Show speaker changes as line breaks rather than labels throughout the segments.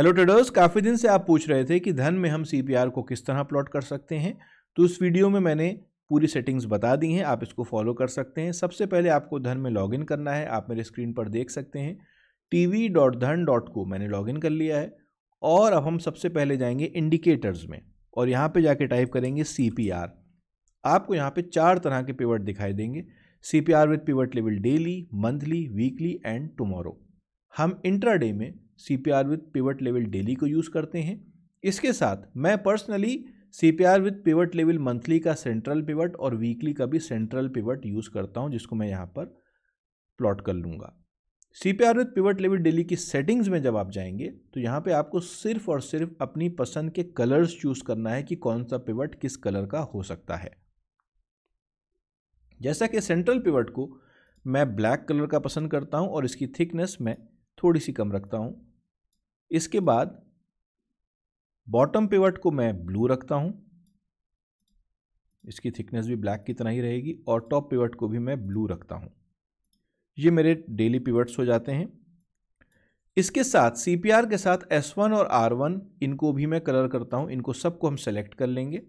hello traders काफ़ी दिन से आप पूछ रहे थे कि धन में हम सी को किस तरह प्लॉट कर सकते हैं तो उस वीडियो में मैंने पूरी सेटिंग्स बता दी हैं आप इसको फॉलो कर सकते हैं सबसे पहले आपको धन में लॉगिन करना है आप मेरे स्क्रीन पर देख सकते हैं टी डॉट धन डॉट को मैंने लॉगिन कर लिया है और अब हम सबसे पहले जाएंगे इंडिकेटर्स में और यहाँ पर जाके टाइप करेंगे सी आपको यहाँ पर चार तरह के पिवट दिखाई देंगे C P R with pivot level daily monthly weekly and tomorrow हम इंट्राडे में C P R with pivot level daily को यूज़ करते हैं इसके साथ मैं personally C P R with pivot level monthly का सेंट्रल पिवट और वीकली का भी सेंट्रल पिवट यूज़ करता हूँ जिसको मैं यहाँ पर प्लॉट कर लूँगा C P R with pivot level daily की सेटिंग्स में जब आप जाएंगे तो यहाँ पे आपको सिर्फ और सिर्फ अपनी पसंद के कलर्स चूज़ करना है कि कौन सा पिवट किस कलर का हो सकता है जैसा कि सेंट्रल पिवट को मैं ब्लैक कलर का पसंद करता हूँ और इसकी थिकनेस मैं थोड़ी सी कम रखता हूँ इसके बाद बॉटम पिवट को मैं ब्लू रखता हूँ इसकी थिकनेस भी ब्लैक की तरह ही रहेगी और टॉप पिवट को भी मैं ब्लू रखता हूँ ये मेरे डेली पिवट्स हो जाते हैं इसके साथ सी के साथ S1 और R1 इनको भी मैं कलर करता हूँ इनको सबको हम सेलेक्ट कर लेंगे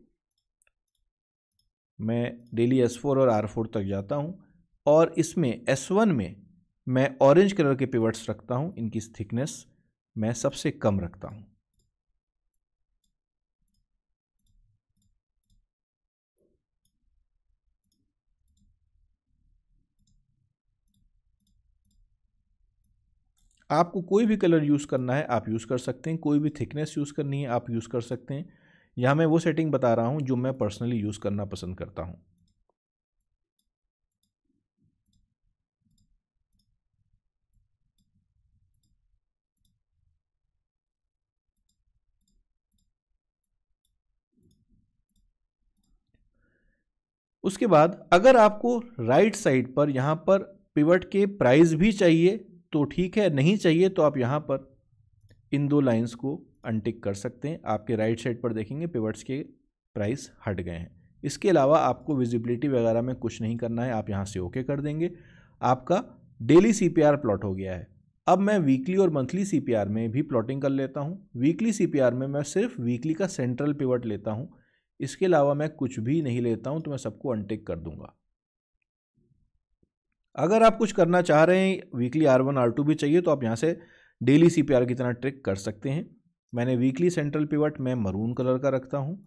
मैं डेली S4 और R4 तक जाता हूँ और इसमें S1 में मैं ऑरेंज कलर के पिवट्स रखता हूँ इनकी थिकनेस मैं सबसे कम रखता हूं आपको कोई भी कलर यूज़ करना है आप यूज़ कर सकते हैं कोई भी थिकनेस यूज़ करनी है आप यूज़ कर सकते हैं यहां मैं वो सेटिंग बता रहा हूं जो मैं पर्सनली यूज़ करना पसंद करता हूँ उसके बाद अगर आपको राइट साइड पर यहाँ पर पिवट के प्राइस भी चाहिए तो ठीक है नहीं चाहिए तो आप यहाँ पर इन दो लाइंस को अनटिक कर सकते हैं आपके राइट साइड पर देखेंगे पिवट्स के प्राइस हट गए हैं इसके अलावा आपको विजिबिलिटी वगैरह में कुछ नहीं करना है आप यहाँ से ओके कर देंगे आपका डेली सी प्लॉट हो गया है अब मैं वीकली और मंथली सी में भी प्लॉटिंग कर लेता हूँ वीकली सी में मैं सिर्फ वीकली का सेंट्रल पिवट लेता हूँ इसके अलावा मैं कुछ भी नहीं लेता हूं तो मैं सबको अनटेक कर दूंगा अगर आप कुछ करना चाह रहे हैं weekly R one R two भी चाहिए तो आप यहाँ से डेली सी पी आर की तरह ट्रिक कर सकते हैं मैंने वीकली सेंट्रल पिवट मैं मरून कलर का रखता हूँ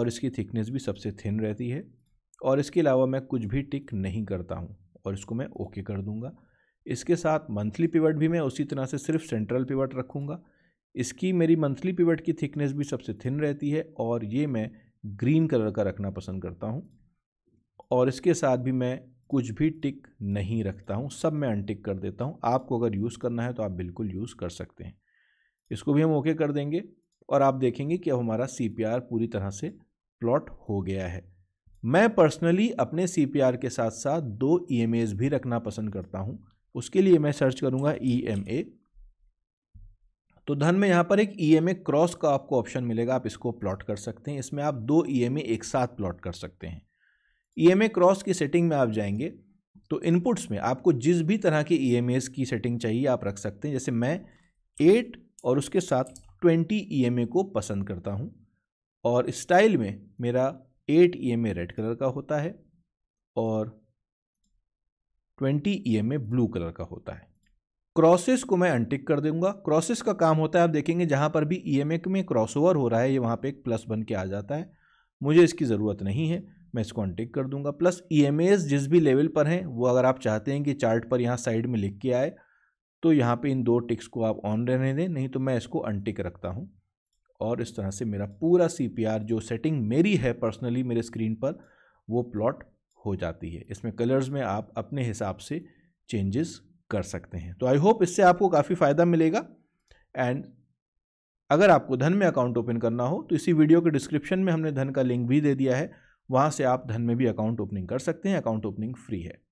और इसकी थिकनेस भी सबसे थिन रहती है और इसके अलावा मैं कुछ भी टिक नहीं करता हूँ और इसको मैं ओके कर दूँगा इसके साथ मंथली पिवट भी मैं उसी तरह से सिर्फ सेंट्रल पिवट रखूँगा इसकी मेरी मंथली पिवट की थिकनेस भी सबसे थिन रहती है और ये मैं ग्रीन कलर का रखना पसंद करता हूँ और इसके साथ भी मैं कुछ भी टिक नहीं रखता हूँ सब मैं अनटिक कर देता हूँ आपको अगर यूज़ करना है तो आप बिल्कुल यूज़ कर सकते हैं इसको भी हम ओके कर देंगे और आप देखेंगे कि अब हमारा सी पूरी तरह से प्लॉट हो गया है मैं पर्सनली अपने सी के साथ साथ दो ई e भी रखना पसंद करता हूँ उसके लिए मैं सर्च करूँगा ई e तो धन में यहाँ पर एक ई एम ए क्रॉस का आपको ऑप्शन मिलेगा आप इसको प्लॉट कर सकते हैं इसमें आप दो ई एम ए एक साथ प्लॉट कर सकते हैं ई एम ए क्रॉस की सेटिंग में आप जाएंगे तो इनपुट्स में आपको जिस भी तरह e की ई एम एस की सेटिंग चाहिए आप रख सकते हैं जैसे मैं एट और उसके साथ ट्वेंटी ई एम ए को पसंद करता हूँ और स्टाइल में मेरा eight E M A red colour का होता है और twenty E M A blue colour का होता है क्रॉसेस को मैं अनटिक कर दूंगा क्रॉसेस का काम होता है आप देखेंगे जहाँ पर भी ई e में ओवर हो रहा है ये वहाँ पर एक प्लस बन के आ जाता है मुझे इसकी ज़रूरत नहीं है मैं इसको अनटिक कर दूंगा प्लस ई e जिस भी लेवल पर हैं वो अगर आप चाहते हैं कि चार्ट पर यहाँ साइड में लिख के आए तो यहाँ पर इन दो टिक्स को आप ऑन रहने दें नहीं तो मैं इसको अनटिक रखता हूँ और इस तरह से मेरा पूरा सी जो सेटिंग मेरी है पर्सनली मेरे स्क्रीन पर वो प्लॉट हो जाती है इसमें कलर्स में आप अपने हिसाब से चेंजेस कर सकते हैं तो आई होप इससे आपको काफ़ी फ़ायदा मिलेगा एंड अगर आपको धन में अकाउंट ओपन करना हो तो इसी वीडियो के डिस्क्रिप्शन में हमने धन का लिंक भी दे दिया है वहाँ से आप धन में भी अकाउंट ओपनिंग कर सकते हैं अकाउंट ओपनिंग फ्री है